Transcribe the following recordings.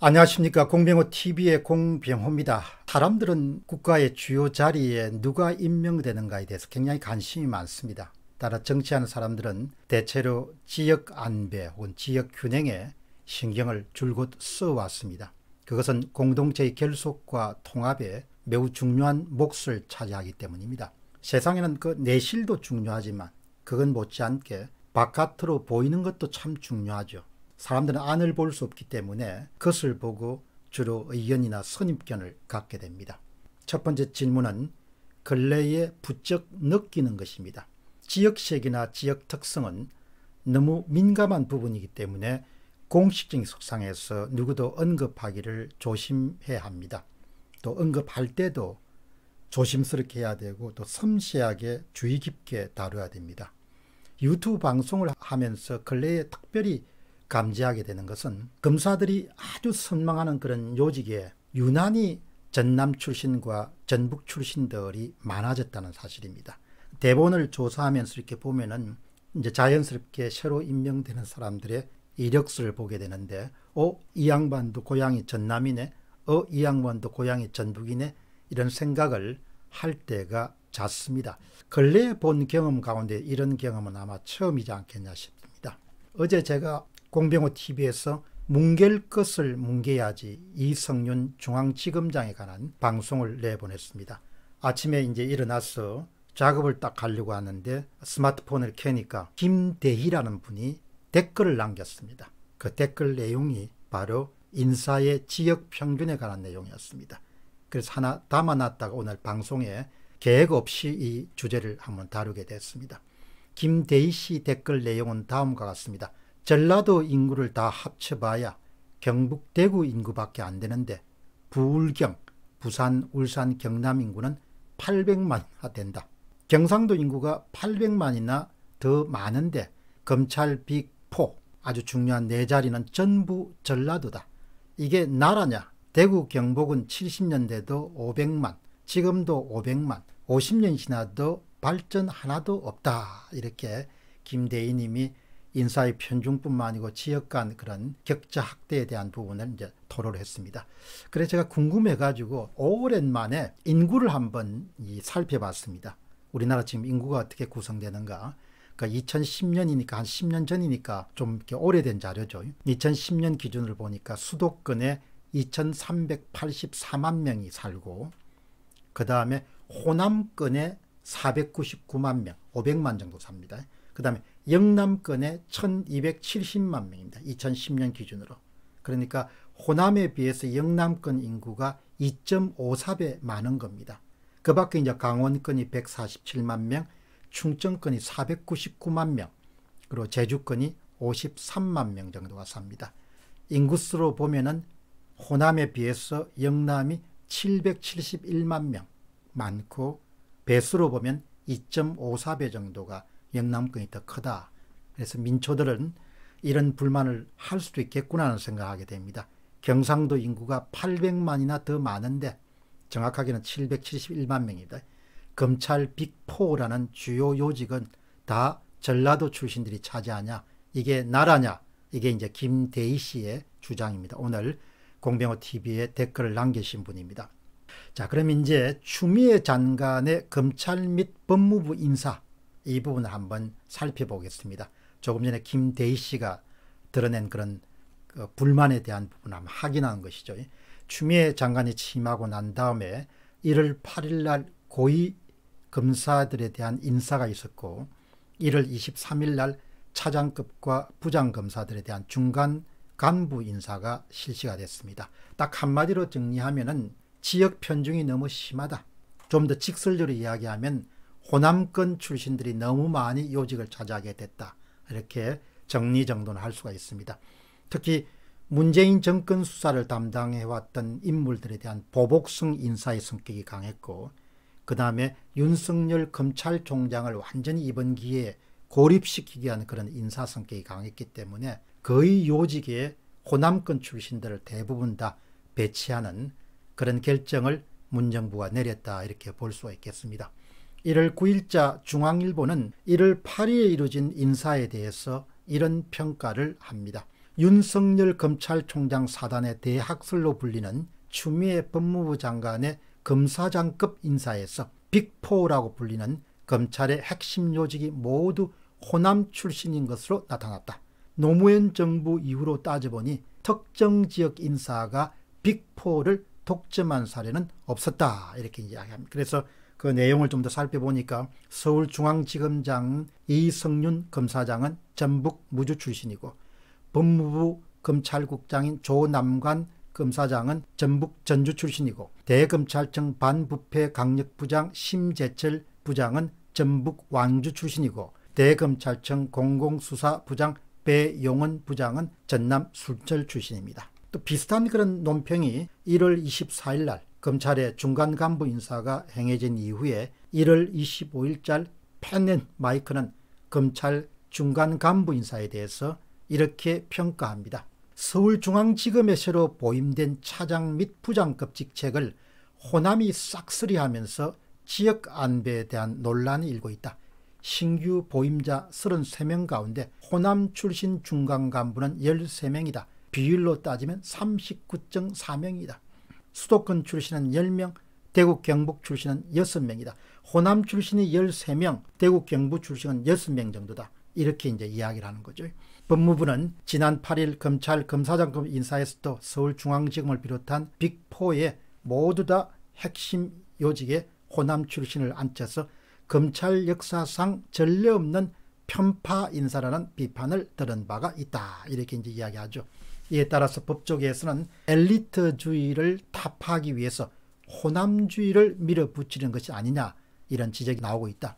안녕하십니까 공병호 TV의 공병호입니다. 사람들은 국가의 주요 자리에 누가 임명되는가에 대해서 굉장히 관심이 많습니다. 따라 정치하는 사람들은 대체로 지역 안배 혹은 지역 균형에 신경을 줄곧 써왔습니다. 그것은 공동체의 결속과 통합에 매우 중요한 몫을 차지하기 때문입니다. 세상에는 그 내실도 중요하지만 그건 못지않게 바깥으로 보이는 것도 참 중요하죠. 사람들은 안을 볼 수 없기 때문에 그 것을 보고 주로 의견이나 선입견을 갖게 됩니다. 첫 번째 질문은 근래에 부쩍 느끼는 것입니다. 지역색이나 지역 특성은 너무 민감한 부분이기 때문에 공식적인 석상에서 누구도 언급하기를 조심해야 합니다. 또 언급할 때도 조심스럽게 해야 되고 또 섬세하게 주의 깊게 다뤄야 됩니다. 유튜브 방송을 하면서 근래에 특별히 감지하게 되는 것은 검사들이 아주 선망하는 그런 요직에 유난히 전남 출신과 전북 출신들이 많아졌다는 사실입니다. 대본을 조사하면서 이렇게 보면은 이제 자연스럽게 새로 임명되는 사람들의 이력서를 보게 되는데 어이 양반도 고향이 전남이네 어 이 양반도 고향이 전북이네 이런 생각을 할 때가 잦습니다. 근래 본 경험 가운데 이런 경험은 아마 처음이지 않겠냐 싶습니다. 어제 제가 공병호 TV에서 뭉갤 것을 뭉개야지 이성윤 중앙지검장에 관한 방송을 내보냈습니다. 아침에 이제 일어나서 작업을 딱 하려고 하는데 스마트폰을 켜니까 김대희라는 분이 댓글을 남겼습니다. 그 댓글 내용이 바로 인사의 지역 평균에 관한 내용이었습니다. 그래서 하나 담아놨다가 오늘 방송에 계획 없이 이 주제를 한번 다루게 됐습니다. 김대희 씨 댓글 내용은 다음과 같습니다. 전라도 인구를 다 합쳐봐야 경북 대구 인구밖에 안 되는데 부울경, 부산, 울산, 경남 인구는 800만이나 된다. 경상도 인구가 800만이나 더 많은데 검찰 빅포 아주 중요한 네 자리는 전부 전라도다. 이게 나라냐? 대구 경북은 70년대도 500만, 지금도 500만, 50년 지나도 발전 하나도 없다. 이렇게 김대희님이 인사의 편중뿐만 아니고 지역 간 그런 격자 확대에 대한 부분을 이제 토로를 했습니다. 그래서 제가 궁금해가지고 오랜만에 인구를 한번 살펴봤습니다. 우리나라 지금 인구가 어떻게 구성되는가. 그러니까 2010년이니까 한 10년 전이니까 좀 이렇게 오래된 자료죠. 2010년 기준을 보니까 수도권에 2,384만 명이 살고 그 다음에 호남권에 499만 명, 500만 정도 삽니다. 그 다음에 영남권에 1270만 명입니다. 2010년 기준으로. 그러니까 호남에 비해서 영남권 인구가 2.54배 많은 겁니다. 그 밖에 이제 강원권이 147만 명, 충청권이 499만 명, 그리고 제주권이 53만 명 정도가 삽니다. 인구수로 보면은 호남에 비해서 영남이 771만 명 많고 배수로 보면 2.54배 정도가 영남권이 더 크다. 그래서 민초들은 이런 불만을 할 수도 있겠구나 하는 생각하게 됩니다. 경상도 인구가 800만이나 더 많은데 정확하게는 771만 명입니다. 검찰 빅4라는 주요 요직은 다 전라도 출신들이 차지하냐 이게 나라냐 이게 이제 김대희 씨의 주장입니다. 오늘 공병호 TV에 댓글을 남기신 분입니다. 자, 그럼 이제 추미애 장관의 검찰 및 법무부 인사 이 부분을 한번 살펴보겠습니다. 조금 전에 김대희 씨가 드러낸 그런 그 불만에 대한 부분을 한번 확인한 것이죠. 추미애 장관이 취임하고 난 다음에 1월 8일 날 고위 검사들에 대한 인사가 있었고 1월 23일 날 차장급과 부장검사들에 대한 중간 간부 인사가 실시가 됐습니다. 딱 한마디로 정리하면 지역 편중이 너무 심하다. 좀 더 직설적으로 이야기하면 호남권 출신들이 너무 많이 요직을 차지하게 됐다. 이렇게 정리정돈을 할 수가 있습니다. 특히 문재인 정권 수사를 담당해왔던 인물들에 대한 보복성 인사의 성격이 강했고 그 다음에 윤석열 검찰총장을 완전히 이번 기회에 고립시키기 위한 그런 인사 성격이 강했기 때문에 거의 요직에 호남권 출신들을 대부분 다 배치하는 그런 결정을 문정부가 내렸다 이렇게 볼 수가 있겠습니다. 1월 9일자 중앙일보는 1월 8일에 이루어진 인사에 대해서 이런 평가를 합니다. 윤석열 검찰총장 사단의 대학설로 불리는 추미애 법무부 장관의 검사장급 인사에서 빅4라고 불리는 검찰의 핵심 요직이 모두 호남 출신인 것으로 나타났다. 노무현 정부 이후로 따져보니 특정 지역 인사가 빅4를 독점한 사례는 없었다. 이렇게 이야기합니다. 그래서 그 내용을 좀 더 살펴보니까 서울중앙지검장 이성윤 검사장은 전북 무주 출신이고 법무부 검찰국장인 조남관 검사장은 전북 전주 출신이고 대검찰청 반부패 강력부장 심재철 부장은 전북 왕주 출신이고 대검찰청 공공수사부장 배용은 부장은 전남 순철 출신입니다. 또 비슷한 그런 논평이 1월 24일 날 검찰의 중간 간부 인사가 행해진 이후에 1월 25일자 펜넨 마이크는 검찰 중간 간부 인사에 대해서 이렇게 평가합니다. 서울중앙지검에 새로 보임된 차장 및 부장급 직책을 호남이 싹쓸이하면서 지역 안배에 대한 논란이 일고 있다. 신규 보임자 33명 가운데 호남 출신 중간 간부는 13명이다. 비율로 따지면 39.4명이다. 수도권 출신은 10명, 대구 경북 출신은 6명이다. 호남 출신이 13명, 대구 경북 출신은 6명 정도다. 이렇게 이제 이야기를 하는 거죠. 법무부는 지난 8일 검찰 검사장급 인사에서도 서울중앙지검을 비롯한 빅4의 모두 다 핵심 요직에 호남 출신을 앉혀서 검찰 역사상 전례 없는 편파 인사라는 비판을 들은 바가 있다. 이렇게 이제 이야기하죠. 이에 따라서 법조계에서는 엘리트주의를 타파하기 위해서 호남주의를 밀어붙이는 것이 아니냐 이런 지적이 나오고 있다.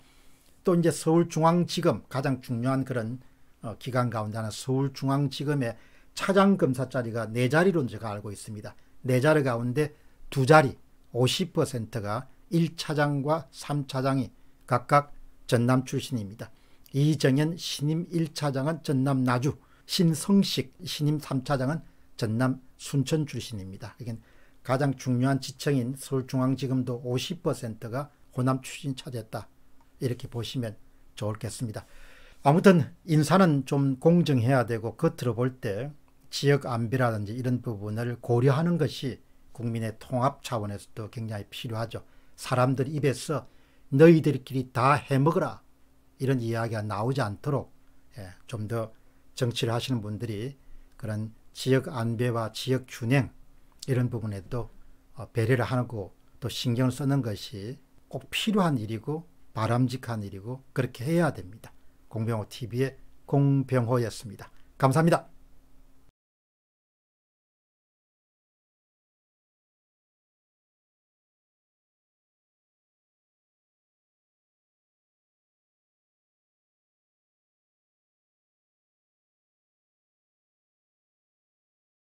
또 이제 서울중앙지검 가장 중요한 그런 어, 기관 가운데 하나 서울중앙지검의 차장검사 자리가 네 자리로 제가 알고 있습니다. 네 자리 가운데 두 자리 50%가 1차장과 3차장이 각각 전남 출신입니다. 이정현 신임 1차장은 전남 나주 신성식 신임 3차장은 전남 순천 출신입니다. 이건 가장 중요한 지청인 서울중앙지검도 50%가 호남 출신 차지했다. 이렇게 보시면 좋겠습니다. 아무튼 인사는 좀 공정해야 되고 겉으로 볼 때 지역 안비라든지 이런 부분을 고려하는 것이 국민의 통합 차원에서도 굉장히 필요하죠. 사람들 입에서 너희들끼리 다 해먹어라 이런 이야기가 나오지 않도록 예, 좀더 정치를 하시는 분들이 그런 지역 안배와 지역 균형 이런 부분에도 어, 배려를 하고 또 신경을 쓰는 것이 꼭 필요한 일이고 바람직한 일이고 그렇게 해야 됩니다. 공병호 TV의 공병호였습니다. 감사합니다.